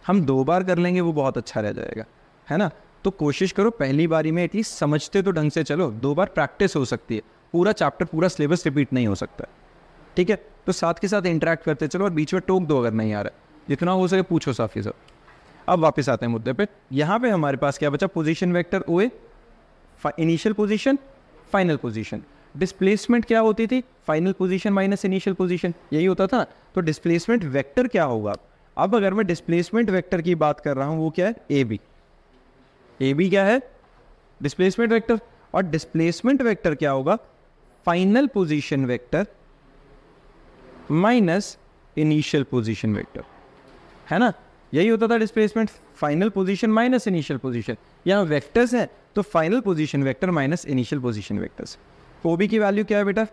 हम दो बार कर लेंगे वो बहुत अच्छा रह जाएगा है ना तो कोशिश करो पहली बारी में एटलीस्ट समझते तो ढंग से चलो दो बार प्रैक्टिस हो सकती है पूरा चैप्टर पूरा सिलेबस रिपीट नहीं हो सकता ठीक है तो साथ के साथ इंटरेक्ट करते चलो और बीच में टोक दो अगर नहीं आ रहा जितना हो सके पूछो साफी साहब अब वापस आते हैं मुद्दे पे यहाँ पे हमारे पास क्या बचा position vector O A initial position final position displacement क्या होती थी final position minus initial position यही होता था तो डिस्प्लेसमेंट वेक्टर क्या होगा अब अगर मैं डिस्प्लेसमेंट वेक्टर की बात कर रहा हूँ वो क्या है ए बी ए बी क्या है डिस्प्लेसमेंट वेक्टर और डिस्प्लेसमेंट वेक्टर क्या होगा final position vector minus initial position vector है ना यही होता था displacement final position minus initial position यहाँ वेक्टर्स है तो final position vector minus initial position vectors O B की वैल्यू क्या है बेटा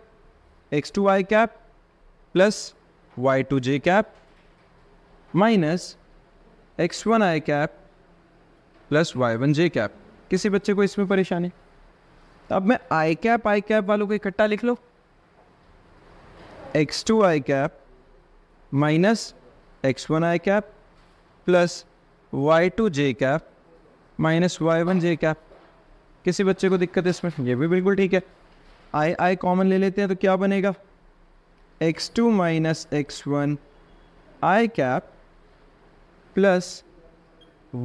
x two y cap plus y two j cap minus x one i cap plus y one j cap किसी बच्चे को इसमें परेशानी अब मैं आई कैप आई कैप वालों को इकट्ठा लिख लो x two i cap minus x one i cap plus y two j cap minus y one j cap किसी बच्चे को दिक्कत है इसमें ये भी बिल्कुल ठीक है आई आई कॉमन ले लेते हैं तो क्या बनेगा x two minus x one i cap plus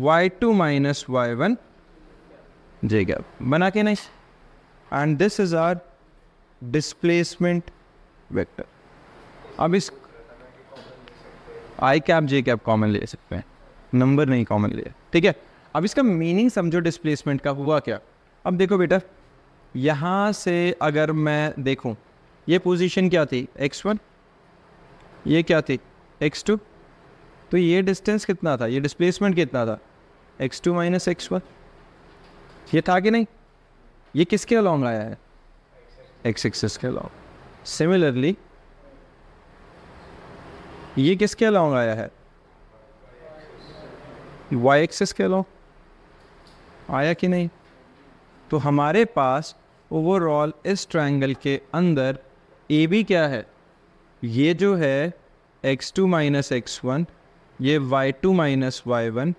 y two minus y one j cap बना के नहीं and this is our displacement vector अब इस i cap j cap common ले सकते हैं नंबर नहीं कॉमन ले ठीक है अब इसका मीनिंग समझो डिस्प्लेसमेंट का हुआ क्या अब देखो बेटा यहाँ से अगर मैं देखूँ ये पोजीशन क्या थी x1 ये क्या थी x2 तो ये डिस्टेंस कितना था ये डिस्प्लेसमेंट कितना था x2 टू माइनस एक्स ये था कि नहीं ये किसके अलॉन्ग आया है एक्स एक्सेस के अलॉन्ग सिमिलरली ये किसके अलॉन्ग आया है वाई एक्सेस कह लो आया कि नहीं तो हमारे पास ओवरऑल इस ट्रायंगल के अंदर ए बी क्या है ये जो है x two minus x one ये y two minus y one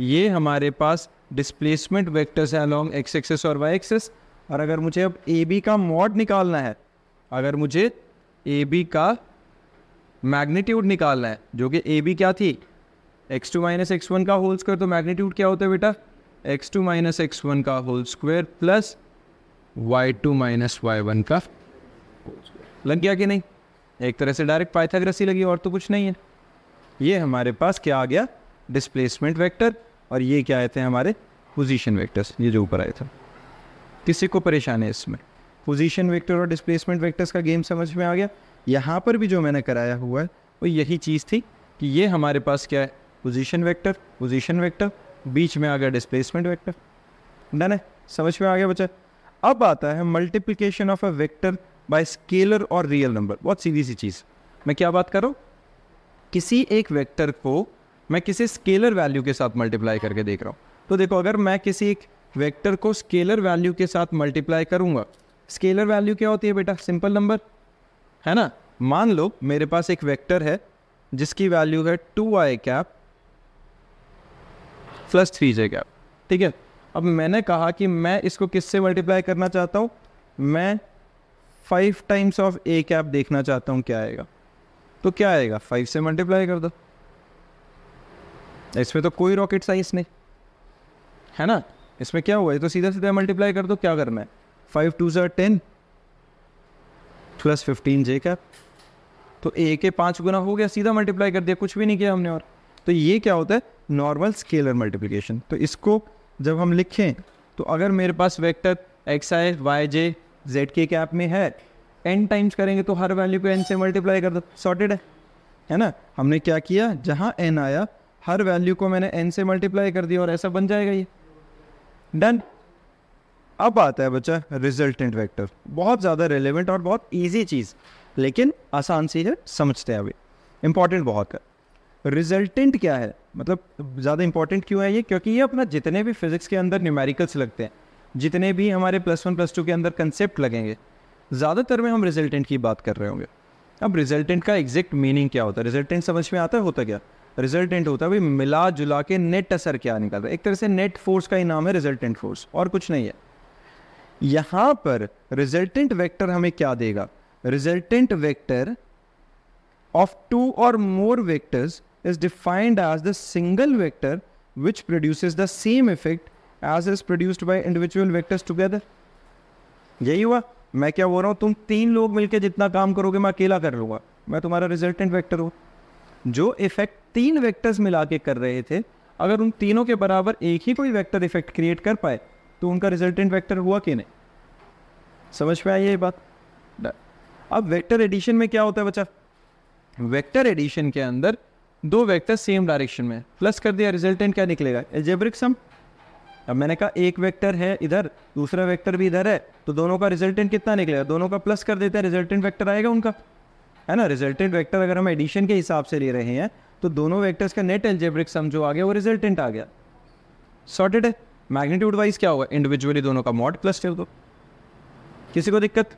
ये हमारे पास डिस्प्लेसमेंट वेक्टर्स है अलॉन्ग एक्स एक्सेस और वाई एक्सेस और अगर मुझे अब ए बी का मॉड निकालना है अगर मुझे ए बी का मैग्नीट्यूड निकालना है जो कि ए बी क्या थी x two minus x one का होल स्क्वायर तो मैग्नीट्यूड क्या होता है बेटा x two minus x one का whole square plus y two minus y one का लग गया कि नहीं एक तरह से डायरेक्ट पाइथाग्रेसी लगी और तो कुछ नहीं है ये हमारे पास क्या आ गया डिस्प्लेसमेंट वेक्टर और ये क्या आए थे हमारे पोजीशन वेक्टर्स ये जो ऊपर आए थे किसी को परेशान है इसमें पोजीशन वेक्टर और डिस्प्लेसमेंट वेक्टर्स का गेम समझ में आ गया यहाँ पर भी जो मैंने कराया हुआ है वो यही चीज़ थी कि ये हमारे पास क्या है पोजीशन वेक्टर पोजीशन वेक्टर बीच में आ गया डिस्प्लेसमेंट वेक्टर डन है समझ में आ गया बच्चा अब आता है multiplication of a vector by scalar और रियल नंबर बहुत सीधी सी चीज़ मैं क्या बात करूँ किसी एक वेक्टर को मैं किसी स्केलर वैल्यू के साथ मल्टीप्लाई करके देख रहा हूँ तो देखो अगर मैं किसी एक वेक्टर को स्केलर वैल्यू के साथ मल्टीप्लाई करूँगा स्केलर वैल्यू क्या होती है बेटा सिंपल नंबर है ना मान लो मेरे पास एक वेक्टर है जिसकी वैल्यू है two i cap plus three j cap ठीक है अब मैंने कहा कि मैं इसको किससे मल्टीप्लाई करना चाहता हूँ मैं five times of A cap देखना चाहता हूँ क्या आएगा तो क्या आएगा फाइव से मल्टीप्लाई कर दो इसमें तो कोई रॉकेट साइंस नहीं है ना इसमें क्या हुआ है तो सीधा सीधा मल्टीप्लाई कर दो क्या करना है फाइव टू ज़र ten plus fifteen j cap तो ए के पाँच गुना हो गया सीधा मल्टीप्लाई कर दिया कुछ भी नहीं किया हमने और तो ये क्या होता है नॉर्मल स्केलर मल्टीप्लिकेशन तो इसको जब हम लिखें तो अगर मेरे पास vector x i y j z k cap में है एन टाइम्स करेंगे तो हर वैल्यू को एन से मल्टीप्लाई कर दो सॉर्टेड है है ना हमने क्या किया जहाँ एन आया हर वैल्यू को मैंने एन से मल्टीप्लाई कर दिया और ऐसा बन जाएगा ये डन अब आता है बच्चा रिजल्टेंट वेक्टर बहुत ज़्यादा रेलिवेंट और बहुत ईजी चीज़ लेकिन आसान सी है समझते हैं अभी इंपॉर्टेंट बहुत है रिजल्टेंट क्या है मतलब ज़्यादा इंपॉर्टेंट क्यों है ये क्योंकि ये अपना जितने भी फिज़िक्स के अंदर न्यूमेरिकल्स लगते हैं जितने भी हमारे प्लस वन प्लस टू के अंदर कंसेप्ट लगेंगे ज़्यादातर में हम रिजल्टेंट की बात कर रहे होंगे अब रिजल्टेंट का एग्जैक्ट मीनिंग क्या होता है रिजल्टेंट समझ में आता है होता क्या रिजल्टेंट होता है भाई मिला जुला के नेट असर क्या निकल रहा है एक तरह से नेट फोर्स का ही नाम है रिजल्टेंट फोर्स और कुछ नहीं है यहाँ पर रिजल्टेंट वेक्टर हमें क्या देगा रिजल्टेंट वेक्टर ऑफ टू और more vectors is defined as the single vector which produces the same effect as is produced by individual vectors together. यही हुआ मैं क्या बोल रहा हूँ तुम तीन लोग मिलकर जितना काम करोगे मैं अकेला कर लूंगा मैं तुम्हारा रिजल्टेंट वेक्टर हूँ जो इफेक्ट तीन वेक्टर्स मिला के कर रहे थे अगर उन तीनों के बराबर एक ही कोई वेक्टर इफेक्ट क्रिएट कर पाए तो उनका रिजल्टेंट वेक्टर हुआ कि नहीं समझ में आई ये बात अब वेक्टर एडिशन में क्या होता है बच्चा वेक्टर एडिशन के अंदर दो वेक्टर सेम डायरेक्शन में प्लस कर दिया रिजल्टेंट क्या निकलेगा एल्जेब्रिक सम अब मैंने कहा एक वेक्टर है इधर दूसरा वेक्टर भी इधर है तो दोनों का रिजल्टेंट कितना निकलेगा दोनों का प्लस कर देते हैं रिजल्टेंट वेक्टर आएगा उनका है ना रिजल्टेंट वेक्टर अगर हम एडिशन के हिसाब से ले रहे हैं तो दोनों वेक्टर्स का नेट एल्जेब्रिक सम जो आ गया वो रिजल्टेंट आ गया सॉर्टेड है मैग्नीट्यूड वाइज क्या होगा इंडिविजुअली दोनों का मॉड प्लस कर दो किसी को दिक्कत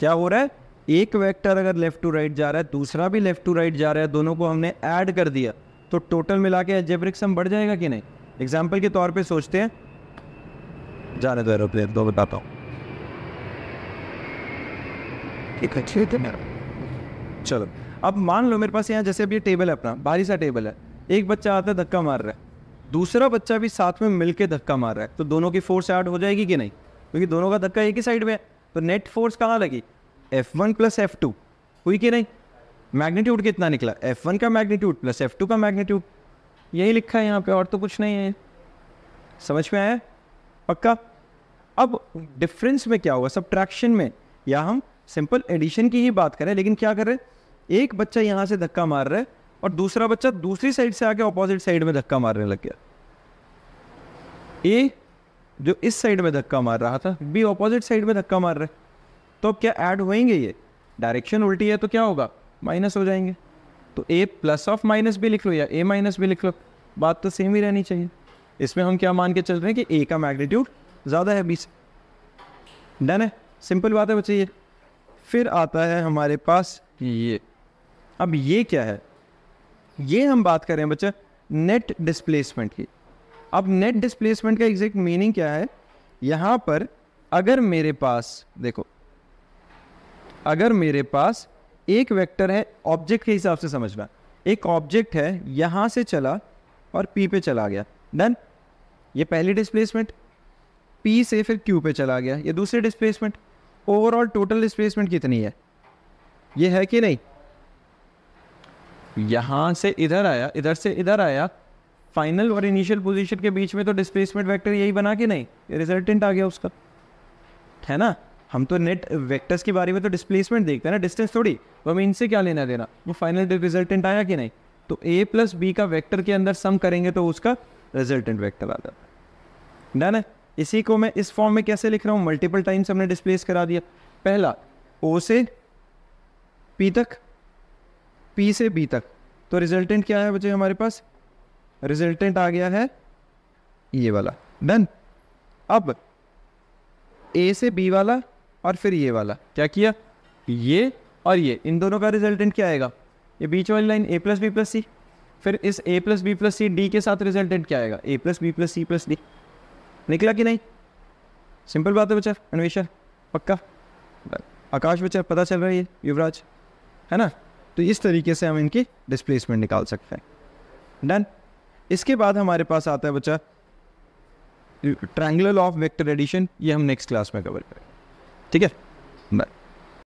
क्या हो रहा है एक वेक्टर अगर लेफ़्ट टू राइट जा रहा है दूसरा भी लेफ़्ट टू राइट जा रहा है दोनों को हमने ऐड कर दिया तो टोटल मिला के एजेब्रिक सम बढ़ जाएगा कि नहीं एग्जाम्पल के तौर पर सोचते हैं जाने दो एरोप्लेन दो बताता हूँ एक अच्छे थे मेरा चलो अब मान लो मेरे पास यहाँ जैसे अब ये टेबल है अपना भारी सा टेबल है एक बच्चा आता है धक्का मार रहा है दूसरा बच्चा भी साथ में मिलके धक्का मार रहा है तो दोनों की फोर्स ऐड हो जाएगी कि नहीं क्योंकि दोनों का धक्का एक ही साइड में है तो नेट फोर्स कहाँ लगी F one plus F two हुई कि नहीं मैग्नीट्यूड कितना निकला एफ वन का मैग्नीट्यूड प्लस एफ टू का मैग्नीट्यूड यही लिखा है यहाँ पे और तो कुछ नहीं है समझ में आया पक्का अब डिफरेंस में क्या हुआ सब ट्रैक्शन में या हम सिंपल एडिशन की ही बात करें लेकिन क्या कर रहे एक बच्चा यहाँ से धक्का मार रहा है और दूसरा बच्चा दूसरी साइड से आके ऑपोजिट साइड में धक्का मारने लग गया ए जो इस साइड में धक्का मार रहा था बी ऑपोजिट साइड में धक्का मार रहा है तो अब क्या ऐड होएंगे ये डायरेक्शन उल्टी है तो क्या होगा माइनस हो जाएंगे तो ए प्लस ऑफ माइनस भी लिख लो या ए माइनस भी लिख लो बात तो सेम ही रहनी चाहिए इसमें हम क्या मान के चल रहे हैं कि ए का मैग्नीट्यूड ज़्यादा है बी से डन है सिंपल बात है बच्चे ये फिर आता है हमारे पास ये अब ये क्या है ये हम बात कर रहे हैं बच्चा नेट डिस्प्लेसमेंट की अब नेट डिस्प्लेसमेंट का एग्जैक्ट मीनिंग क्या है यहाँ पर अगर मेरे पास देखो अगर मेरे पास एक वेक्टर है ऑब्जेक्ट के हिसाब से समझना एक ऑब्जेक्ट है यहाँ से चला और पी पे चला गया डन ये पहली डिस्प्लेसमेंट पी से फिर क्यू पे चला गया ये दूसरी डिस्प्लेसमेंट ओवरऑल टोटल डिस्प्लेसमेंट कितनी है ये है कि नहीं यहाँ से इधर आया इधर से इधर आया फाइनल और इनिशियल पोजीशन के बीच में तो डिस्प्लेसमेंट वेक्टर यही बना कि नहीं रिजल्टेंट आ गया उसका है ना हम तो नेट वेक्टर्स के बारे में तो डिस्प्लेसमेंट देखते हैं ना डिस्टेंस थोड़ी वो तो हमें इनसे क्या लेना देना वो फाइनल रिजल्टेंट आया कि नहीं तो ए प्लस बी का वेक्टर के अंदर सम करेंगे तो उसका रिजल्टेंट वेक्टर आता है डन है इसी को मैं इस फॉर्म में कैसे लिख रहा हूँ मल्टीपल टाइम्स हमने डिस्प्लेस करा दिया पहला ओ से पी तक पी से बी तक तो रिजल्टेंट क्या है बच्चे हमारे पास रिजल्टेंट आ गया है ये वाला डन अब ए से बी वाला और फिर ये वाला क्या किया ये और ये इन दोनों का रिजल्टेंट क्या आएगा ये बीच वाली line A plus B plus C फिर इस A plus B plus C D के साथ रिजल्टेंट क्या आएगा A plus B plus C plus D निकला कि नहीं सिंपल बात है बच्चा अन्वेषा पक्का आकाश बच्चा पता चल रहा है ये युवराज है ना तो इस तरीके से हम इनकी डिस्प्लेसमेंट निकाल सकते हैं डन इसके बाद हमारे पास आता है बच्चा ट्रैंगुलर ऑफ वेक्टर एडिशन ये हम नेक्स्ट क्लास में कवर करेंगे ठीक है